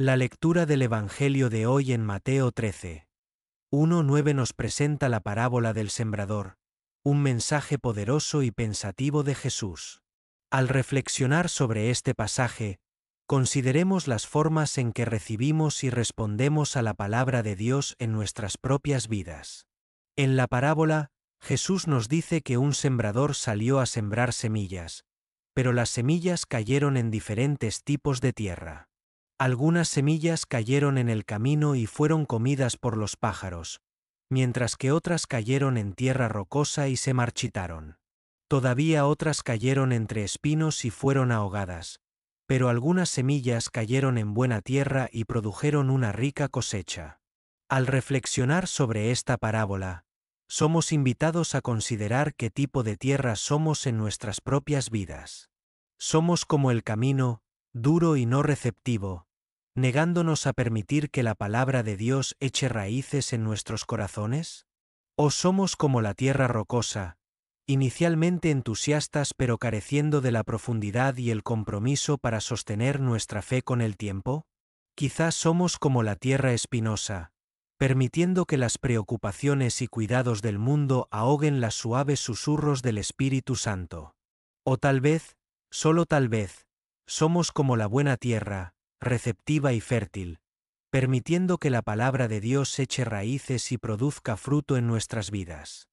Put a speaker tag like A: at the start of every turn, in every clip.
A: La lectura del Evangelio de hoy en Mateo 13. 1.9 nos presenta la parábola del sembrador, un mensaje poderoso y pensativo de Jesús. Al reflexionar sobre este pasaje, consideremos las formas en que recibimos y respondemos a la palabra de Dios en nuestras propias vidas. En la parábola, Jesús nos dice que un sembrador salió a sembrar semillas, pero las semillas cayeron en diferentes tipos de tierra. Algunas semillas cayeron en el camino y fueron comidas por los pájaros, mientras que otras cayeron en tierra rocosa y se marchitaron. Todavía otras cayeron entre espinos y fueron ahogadas, pero algunas semillas cayeron en buena tierra y produjeron una rica cosecha. Al reflexionar sobre esta parábola, somos invitados a considerar qué tipo de tierra somos en nuestras propias vidas. Somos como el camino, duro y no receptivo, negándonos a permitir que la palabra de Dios eche raíces en nuestros corazones? ¿O somos como la tierra rocosa, inicialmente entusiastas pero careciendo de la profundidad y el compromiso para sostener nuestra fe con el tiempo? Quizás somos como la tierra espinosa, permitiendo que las preocupaciones y cuidados del mundo ahoguen las suaves susurros del Espíritu Santo. O tal vez, solo tal vez, somos como la buena tierra, receptiva y fértil, permitiendo que la palabra de Dios eche raíces y produzca fruto en nuestras vidas.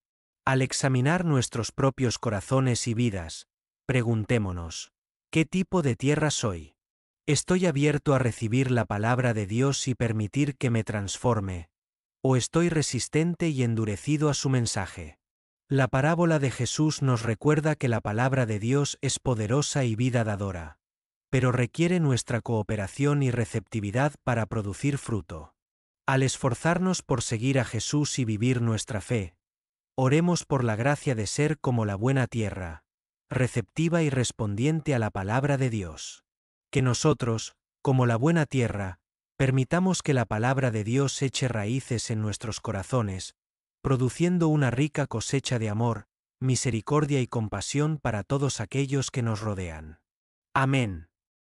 A: Al examinar nuestros propios corazones y vidas, preguntémonos, ¿qué tipo de tierra soy? ¿Estoy abierto a recibir la palabra de Dios y permitir que me transforme? ¿O estoy resistente y endurecido a su mensaje? La parábola de Jesús nos recuerda que la palabra de Dios es poderosa y vida dadora pero requiere nuestra cooperación y receptividad para producir fruto. Al esforzarnos por seguir a Jesús y vivir nuestra fe, oremos por la gracia de ser como la buena tierra, receptiva y respondiente a la palabra de Dios. Que nosotros, como la buena tierra, permitamos que la palabra de Dios eche raíces en nuestros corazones, produciendo una rica cosecha de amor, misericordia y compasión para todos aquellos que nos rodean. Amén.